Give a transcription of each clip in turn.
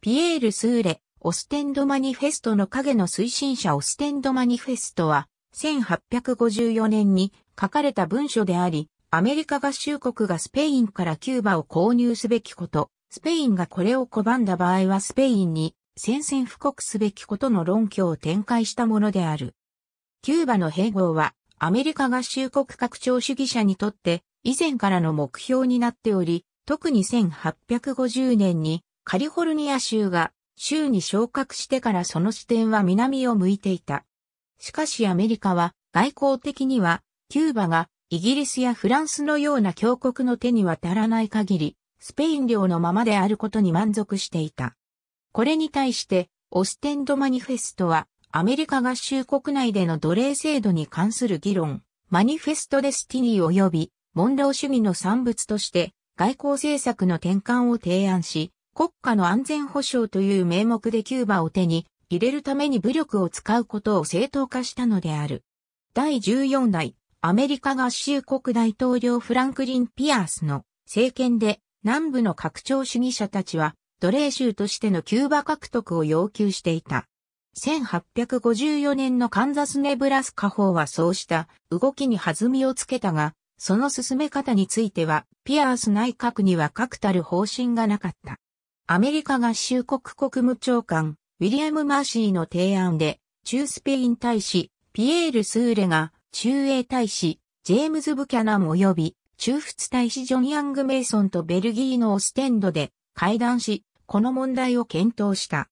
ピエール・スーレ、オステンドマニフェストの影の推進者オステンドマニフェストは、1854年に書かれた文書であり、アメリカ合衆国がスペインからキューバを購入すべきこと、スペインがこれを拒んだ場合はスペインに宣戦布告すべきことの論拠を展開したものである。キューバの併合は、アメリカ合衆国拡張主義者にとって、以前からの目標になっており、特に1850年にカリフォルニア州が州に昇格してからその視点は南を向いていた。しかしアメリカは外交的にはキューバがイギリスやフランスのような強国の手に渡らない限りスペイン領のままであることに満足していた。これに対してオステンドマニフェストはアメリカ合衆国内での奴隷制度に関する議論、マニフェストデスティニー及びモンロー主義の産物として外交政策の転換を提案し、国家の安全保障という名目でキューバを手に入れるために武力を使うことを正当化したのである。第14代アメリカ合衆国大統領フランクリン・ピアースの政権で南部の拡張主義者たちは奴隷州としてのキューバ獲得を要求していた。1854年のカンザス・ネブラスカ法はそうした動きに弾みをつけたが、その進め方についてはピアース内閣には確たる方針がなかった。アメリカ合衆国国務長官、ウィリアム・マーシーの提案で、中スペイン大使、ピエール・スーレが、中英大使、ジェームズ・ブキャナム及び、中仏大使ジョン・ヤング・メイソンとベルギーのオステンドで会談し、この問題を検討した。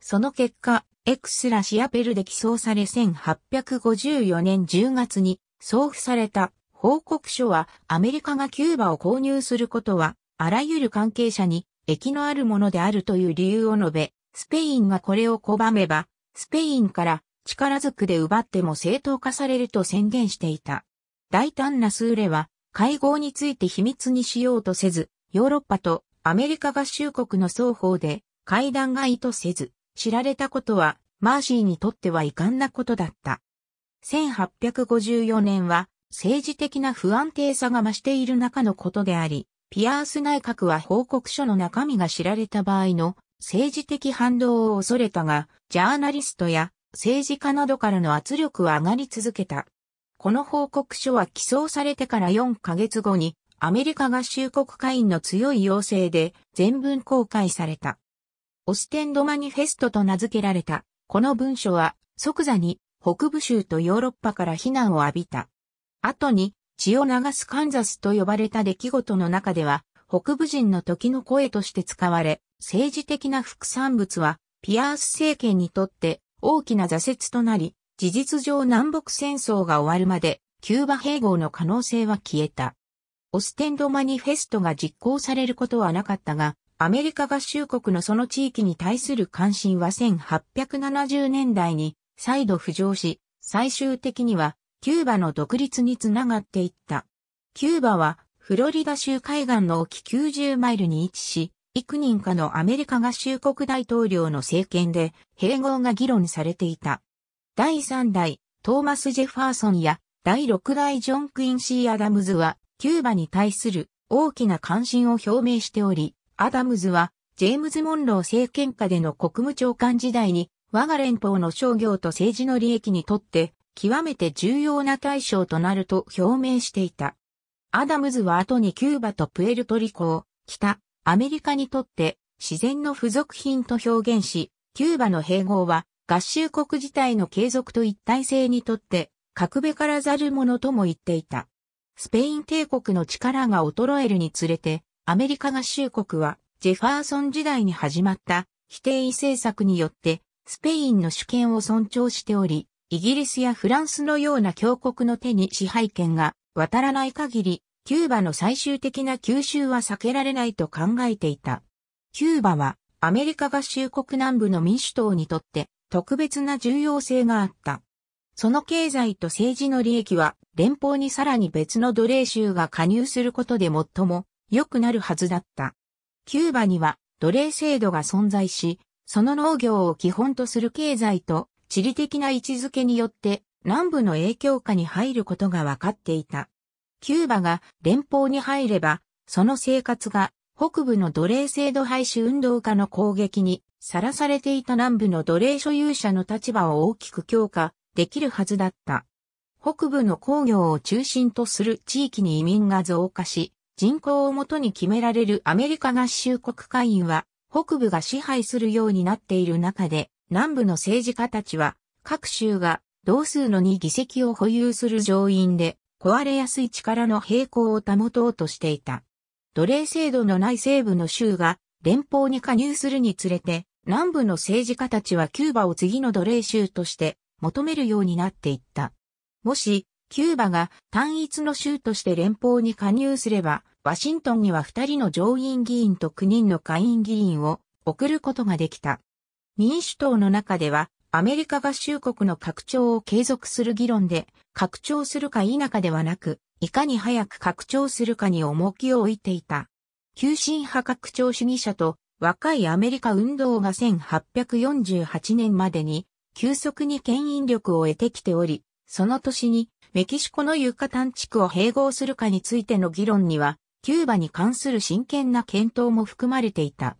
その結果、エクスラシアペルで起草され1854年10月に送付された報告書はアメリカがキューバを購入することはあらゆる関係者に益のあるものであるという理由を述べ、スペインがこれを拒めば、スペインから力ずくで奪っても正当化されると宣言していた。大胆なスーレは、会合について秘密にしようとせず、ヨーロッパとアメリカ合衆国の双方で会談が意図せず、知られたことは、マーシーにとっては遺憾なことだった。1854年は、政治的な不安定さが増している中のことであり、ピアース内閣は報告書の中身が知られた場合の政治的反動を恐れたが、ジャーナリストや政治家などからの圧力は上がり続けた。この報告書は起草されてから4ヶ月後に、アメリカ合衆国会員の強い要請で全文公開された。オステンドマニフェストと名付けられた、この文書は即座に北部州とヨーロッパから非難を浴びた。後に血を流すカンザスと呼ばれた出来事の中では、北部人の時の声として使われ、政治的な副産物は、ピアース政権にとって大きな挫折となり、事実上南北戦争が終わるまで、キューバ併合の可能性は消えた。オステンドマニフェストが実行されることはなかったが、アメリカ合衆国のその地域に対する関心は1870年代に再度浮上し、最終的にはキューバの独立につながっていった。キューバは、フロリダ州海岸の沖90マイルに位置し、幾人かのアメリカ合衆国大統領の政権で併合が議論されていた。第3代トーマス・ジェファーソンや第6代ジョン・クインシー・アダムズはキューバに対する大きな関心を表明しており、アダムズはジェームズ・モンロー政権下での国務長官時代に我が連邦の商業と政治の利益にとって極めて重要な対象となると表明していた。アダムズは後にキューバとプエルトリコを北アメリカにとって自然の付属品と表現し、キューバの併合は合衆国自体の継続と一体性にとって格べからざるものとも言っていた。スペイン帝国の力が衰えるにつれて、アメリカ合衆国はジェファーソン時代に始まった否定政策によってスペインの主権を尊重しており、イギリスやフランスのような強国の手に支配権が渡らない限り、キューバの最終的な吸収は避けられないと考えていた。キューバはアメリカ合衆国南部の民主党にとって特別な重要性があった。その経済と政治の利益は連邦にさらに別の奴隷州が加入することで最も良くなるはずだった。キューバには奴隷制度が存在し、その農業を基本とする経済と地理的な位置づけによって南部の影響下に入ることが分かっていた。キューバが連邦に入れば、その生活が北部の奴隷制度廃止運動家の攻撃にさらされていた南部の奴隷所有者の立場を大きく強化できるはずだった。北部の工業を中心とする地域に移民が増加し、人口をもとに決められるアメリカ合衆国会員は北部が支配するようになっている中で、南部の政治家たちは、各州が同数の2議席を保有する上院で、壊れやすい力の平衡を保とうとしていた。奴隷制度のない西部の州が連邦に加入するにつれて、南部の政治家たちはキューバを次の奴隷州として求めるようになっていった。もし、キューバが単一の州として連邦に加入すれば、ワシントンには2人の上院議員と9人の下院議員を送ることができた。民主党の中では、アメリカ合衆国の拡張を継続する議論で、拡張するか否かではなく、いかに早く拡張するかに重きを置いていた。急進派拡張主義者と若いアメリカ運動が1848年までに急速に牽引力を得てきており、その年にメキシコのユカタン地区を併合するかについての議論には、キューバに関する真剣な検討も含まれていた。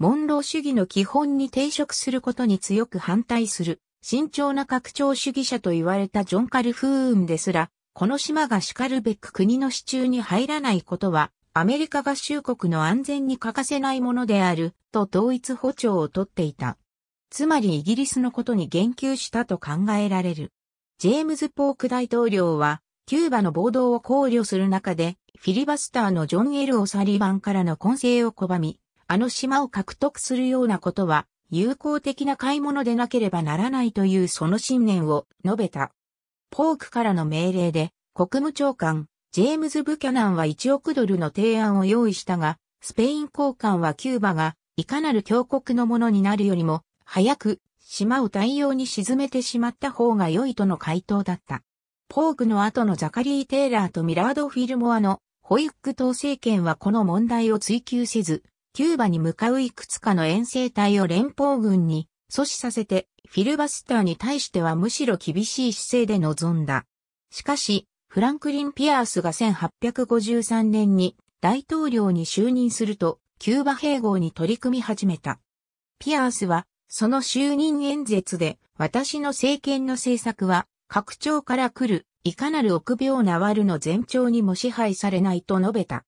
モンロー主義の基本に抵触することに強く反対する、慎重な拡張主義者と言われたジョン・カルフーンですら、この島がしかるべく国の支柱に入らないことは、アメリカ合衆国の安全に欠かせないものである、と統一歩調をとっていた。つまりイギリスのことに言及したと考えられる。ジェームズ・ポーク大統領は、キューバの暴動を考慮する中で、フィリバスターのジョン・エル・オサリバンからの混成を拒み、あの島を獲得するようなことは、友好的な買い物でなければならないというその信念を述べた。ポークからの命令で、国務長官、ジェームズ・ブキャナンは1億ドルの提案を用意したが、スペイン交換はキューバが、いかなる強国のものになるよりも、早く、島を大応に沈めてしまった方が良いとの回答だった。ポークの後のザカリー・テイラーとミラード・フィルモアのホイック党政権はこの問題を追求せず、キューバに向かういくつかの遠征隊を連邦軍に阻止させて、フィルバスターに対してはむしろ厳しい姿勢で臨んだ。しかし、フランクリン・ピアースが1853年に大統領に就任すると、キューバ併合に取り組み始めた。ピアースは、その就任演説で、私の政権の政策は、拡張から来る、いかなる臆病な悪の前兆にも支配されないと述べた。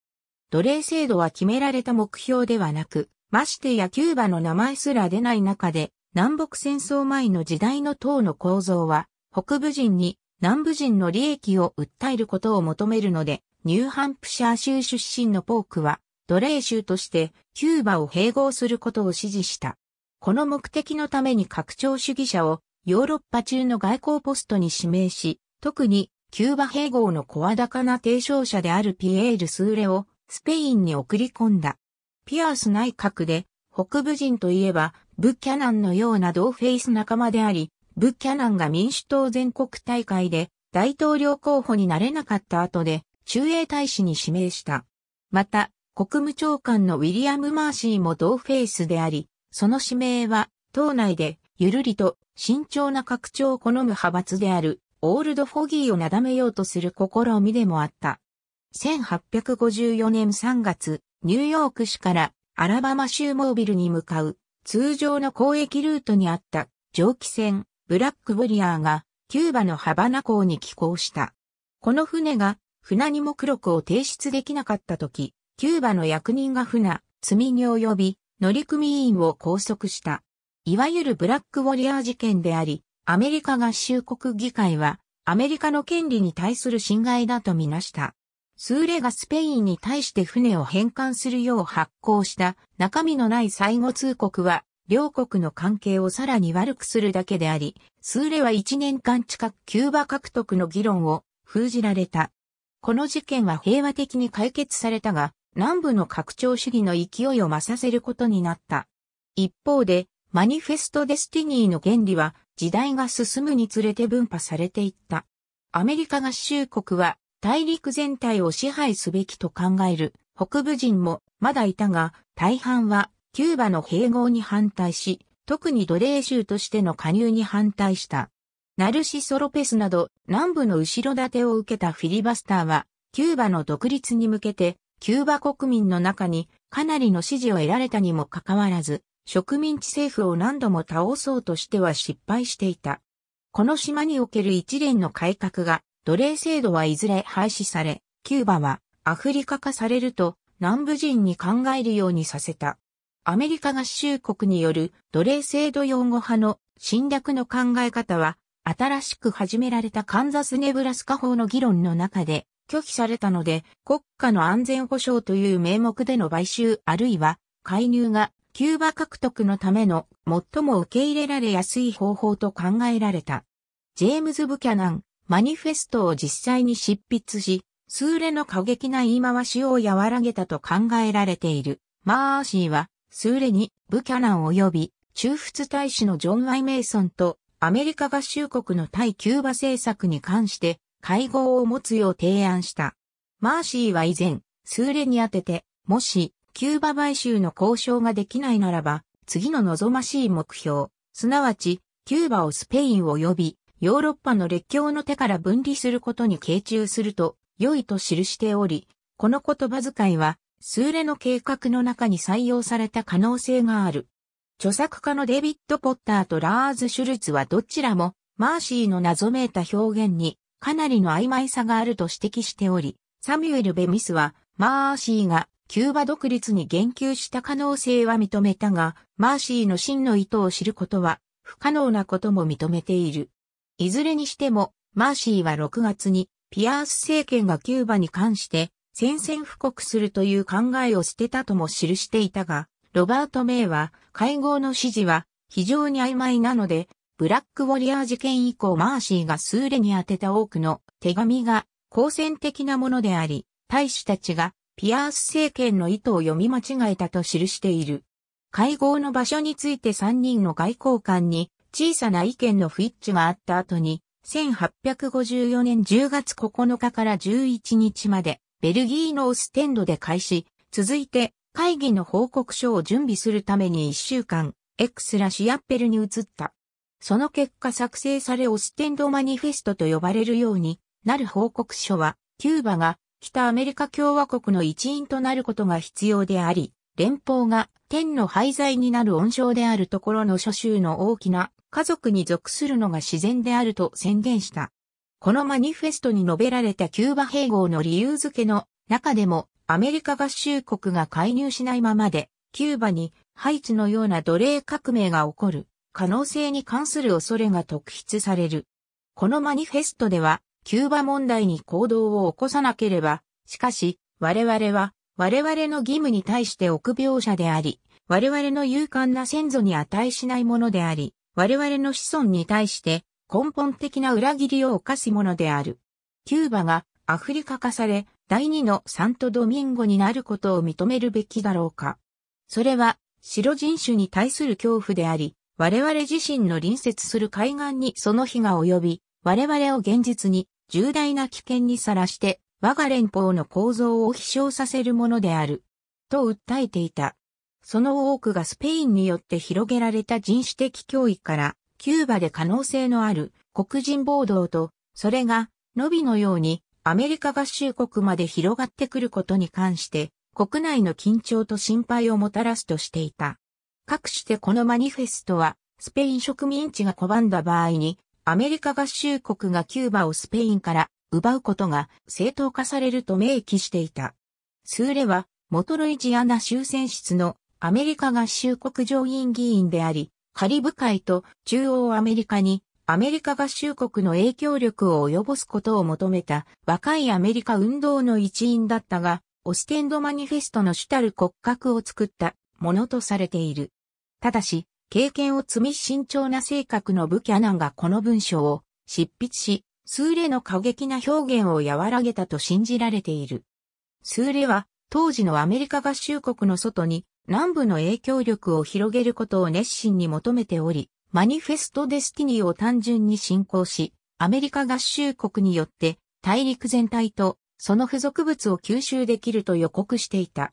奴隷制度は決められた目標ではなく、ましてやキューバの名前すら出ない中で、南北戦争前の時代の党の構造は、北部人に南部人の利益を訴えることを求めるので、ニューハンプシャー州出身のポークは、奴隷州としてキューバを併合することを支持した。この目的のために拡張主義者をヨーロッパ中の外交ポストに指名し、特にキューバ併合の声高な提唱者であるピエール・スーレをスペインに送り込んだ。ピアース内閣で、北部人といえば、ブッキャナンのような同フェイス仲間であり、ブッキャナンが民主党全国大会で大統領候補になれなかった後で、中英大使に指名した。また、国務長官のウィリアム・マーシーも同フェイスであり、その指名は、党内で、ゆるりと、慎重な拡張を好む派閥である、オールド・フォギーをなだめようとする試みでもあった。1854年3月、ニューヨーク市からアラバマ州モービルに向かう通常の交易ルートにあった蒸気船ブラックウォリアーがキューバのハバナ港に寄港した。この船が船にも黒くを提出できなかった時、キューバの役人が船、積みに及び乗組員を拘束した。いわゆるブラックウォリアー事件であり、アメリカ合衆国議会はアメリカの権利に対する侵害だとみなした。スーレがスペインに対して船を返還するよう発行した中身のない最後通告は、両国の関係をさらに悪くするだけであり、スーレは1年間近くキューバ獲得の議論を封じられた。この事件は平和的に解決されたが、南部の拡張主義の勢いを増させることになった。一方で、マニフェスト・デスティニーの原理は時代が進むにつれて分派されていった。アメリカ合衆国は大陸全体を支配すべきと考える北部人もまだいたが、大半はキューバの併合に反対し、特に奴隷州としての加入に反対した。ナルシソ・ロペスなど南部の後ろ盾を受けたフィリバスターは、キューバの独立に向けて、キューバ国民の中にかなりの支持を得られたにもかかわらず、植民地政府を何度も倒そうとしては失敗していた。この島における一連の改革が奴隷制度はいずれ廃止され、キューバはアフリカ化されると南部人に考えるようにさせた。アメリカ合衆国による奴隷制度擁護派の侵略の考え方は、新しく始められたカンザスネブラスカ法の議論の中で拒否されたので、国家の安全保障という名目での買収あるいは介入がキューバ獲得のための最も受け入れられやすい方法と考えられた。ジェームズ・ブキャナン、マニフェストを実際に執筆し、スーレの過激な言い回しを和らげたと考えられている。マーシーは、スーレにブキャナン及び中仏大使のジョン・ワイ・メイソンとアメリカ合衆国の対キューバ政策に関して会合を持つよう提案した。マーシーは以前、スーレに宛てて、もし、キューバ買収の交渉ができないならば、次の望ましい目標、すなわち、キューバをスペイン及びヨーロッパの列強の手から分離することに傾注すると良いと記しており、この言葉遣いは、スーレの計画の中に採用された可能性がある。著作家のデビッド・ポッターとラーズ・シュルツはどちらも、マーシーの謎めいた表現に、かなりの曖昧さがあると指摘しており、サミュエル・ベミスは、マーシーがキューバ独立に言及した可能性は認めたが、マーシーの真の意図を知ることは不可能なことも認めている。いずれにしても、マーシーは6月にピアース政権がキューバに関して宣戦布告するという考えを捨てたとも記していたが、ロバート・メイは会合の指示は非常に曖昧なので、ブラックウォリアー事件以降マーシーがスーレに宛てた多くの手紙が好戦的なものであり、大使たちがピアース政権の意図を読み間違えたと記している。会合の場所について3人の外交官に小さな意見の不一致があった後に、1854年10月9日から11日まで、ベルギーのオステンドで開始、続いて会議の報告書を準備するために1週間、エクスラ・シアッペルに移った。その結果作成されオステンドマニフェストと呼ばれるようになる報告書は、キューバが北アメリカ共和国の一員となることが必要であり、連邦が天の廃材になる温床であるところの諸州の大きな家族に属するのが自然であると宣言した。このマニフェストに述べられたキューバ併合の理由付けの中でもアメリカ合衆国が介入しないままでキューバにハイチのような奴隷革命が起こる可能性に関する恐れが特筆される。このマニフェストではキューバ問題に行動を起こさなければ、しかし我々は我々の義務に対して臆病者であり、我々の勇敢な先祖に値しないものであり、我々の子孫に対して根本的な裏切りを犯すものである。キューバがアフリカ化され第二のサントドミンゴになることを認めるべきだろうか。それは白人種に対する恐怖であり、我々自身の隣接する海岸にその日が及び、我々を現実に重大な危険にさらして我が連邦の構造を飛翔させるものである。と訴えていた。その多くがスペインによって広げられた人種的脅威から、キューバで可能性のある黒人暴動と、それが、伸びのようにアメリカ合衆国まで広がってくることに関して、国内の緊張と心配をもたらすとしていた。かくしてこのマニフェストは、スペイン植民地が拒んだ場合に、アメリカ合衆国がキューバをスペインから奪うことが正当化されると明記していた。スーレは、モトロイジアナ終戦室のアメリカ合衆国上院議員であり、カリブ海と中央アメリカにアメリカ合衆国の影響力を及ぼすことを求めた若いアメリカ運動の一員だったが、オステンドマニフェストの主たる骨格を作ったものとされている。ただし、経験を積み慎重な性格のブキャナンがこの文章を執筆し、スーレの過激な表現を和らげたと信じられている。スーレは当時のアメリカ合衆国の外に南部の影響力を広げることを熱心に求めており、マニフェスト・デスティニーを単純に進行し、アメリカ合衆国によって大陸全体とその付属物を吸収できると予告していた。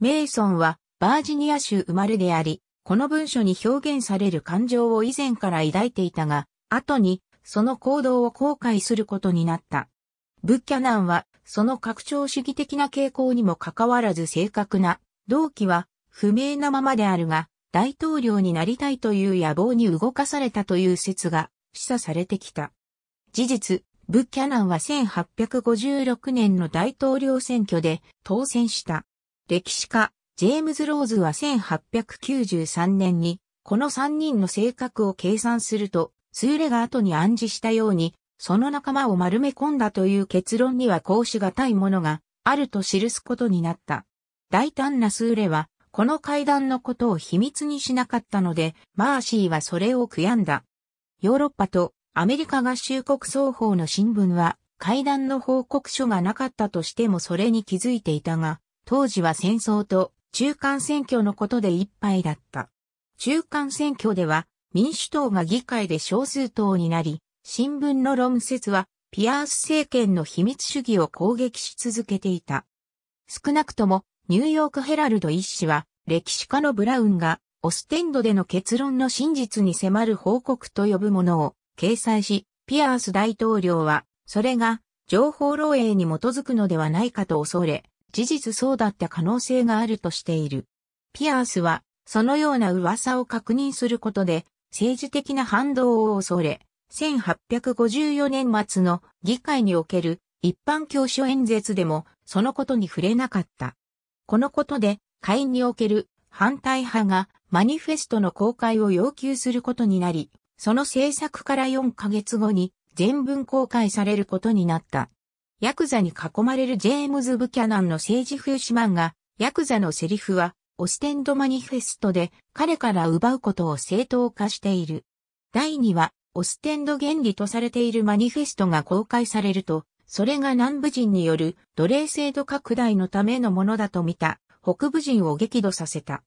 メイソンはバージニア州生まれであり、この文書に表現される感情を以前から抱いていたが、後にその行動を後悔することになった。ブッキャナンはその拡張主義的な傾向にもかかわらず正確な動機は不明なままであるが、大統領になりたいという野望に動かされたという説が示唆されてきた。事実、ブッキャナンは1856年の大統領選挙で当選した。歴史家、ジェームズ・ローズは1893年に、この3人の性格を計算すると、スーレが後に暗示したように、その仲間を丸め込んだという結論にはこうしがたいものがあると記すことになった。大胆なスーレは、この会談のことを秘密にしなかったので、マーシーはそれを悔やんだ。ヨーロッパとアメリカ合衆国双方の新聞は、会談の報告書がなかったとしてもそれに気づいていたが、当時は戦争と中間選挙のことでいっぱいだった。中間選挙では民主党が議会で少数党になり、新聞の論説はピアース政権の秘密主義を攻撃し続けていた。少なくともニューヨークヘラルド一紙は、歴史家のブラウンが、オステンドでの結論の真実に迫る報告と呼ぶものを掲載し、ピアース大統領は、それが、情報漏洩に基づくのではないかと恐れ、事実そうだった可能性があるとしている。ピアースは、そのような噂を確認することで、政治的な反動を恐れ、1854年末の議会における一般教書演説でもそのことに触れなかった。このことで、会員における反対派がマニフェストの公開を要求することになり、その制作から4ヶ月後に全文公開されることになった。ヤクザに囲まれるジェームズ・ブキャナンの政治風刺漫画、ヤクザのセリフは、オステンドマニフェストで彼から奪うことを正当化している。第2話、オステンド原理とされているマニフェストが公開されると、それが南部人による奴隷制度拡大のためのものだと見た北部人を激怒させた。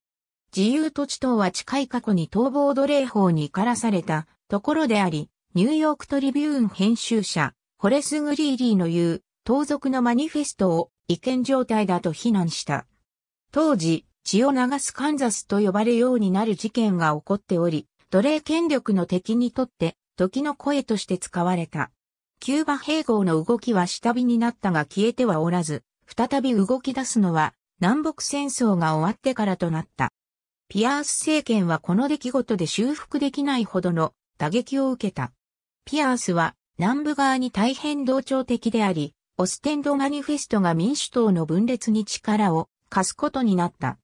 自由土地等は近い過去に逃亡奴隷法に怒らされたところであり、ニューヨークトリビューン編集者、ホレス・グリーリーの言う、盗賊のマニフェストを違憲状態だと非難した。当時、血を流すカンザスと呼ばれようになる事件が起こっており、奴隷権力の敵にとって、時の声として使われた。キューバ併合の動きは下火になったが消えてはおらず、再び動き出すのは南北戦争が終わってからとなった。ピアース政権はこの出来事で修復できないほどの打撃を受けた。ピアースは南部側に大変同調的であり、オステンドマニフェストが民主党の分裂に力を貸すことになった。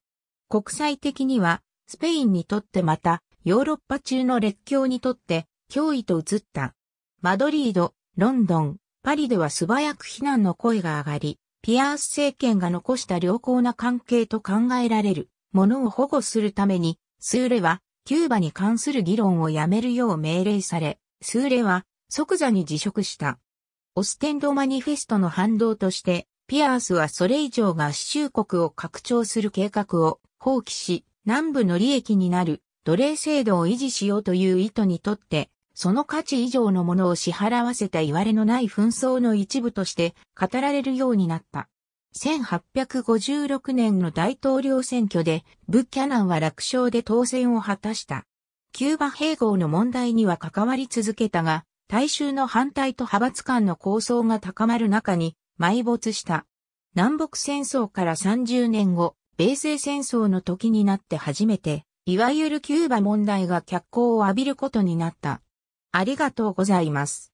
国際的には、スペインにとってまた、ヨーロッパ中の列強にとって、脅威と移った。マドリード、ロンドン、パリでは素早く非難の声が上がり、ピアース政権が残した良好な関係と考えられるものを保護するために、スーレは、キューバに関する議論をやめるよう命令され、スーレは即座に辞職した。オステンドマニフェストの反動として、ピアースはそれ以上が合衆国を拡張する計画を放棄し、南部の利益になる奴隷制度を維持しようという意図にとって、その価値以上のものを支払わせたいわれのない紛争の一部として語られるようになった。1856年の大統領選挙で、ブッキャナンは楽勝で当選を果たした。キューバ併合の問題には関わり続けたが、大衆の反対と派閥間の構想が高まる中に埋没した。南北戦争から30年後、米西戦争の時になって初めて、いわゆるキューバ問題が脚光を浴びることになった。ありがとうございます。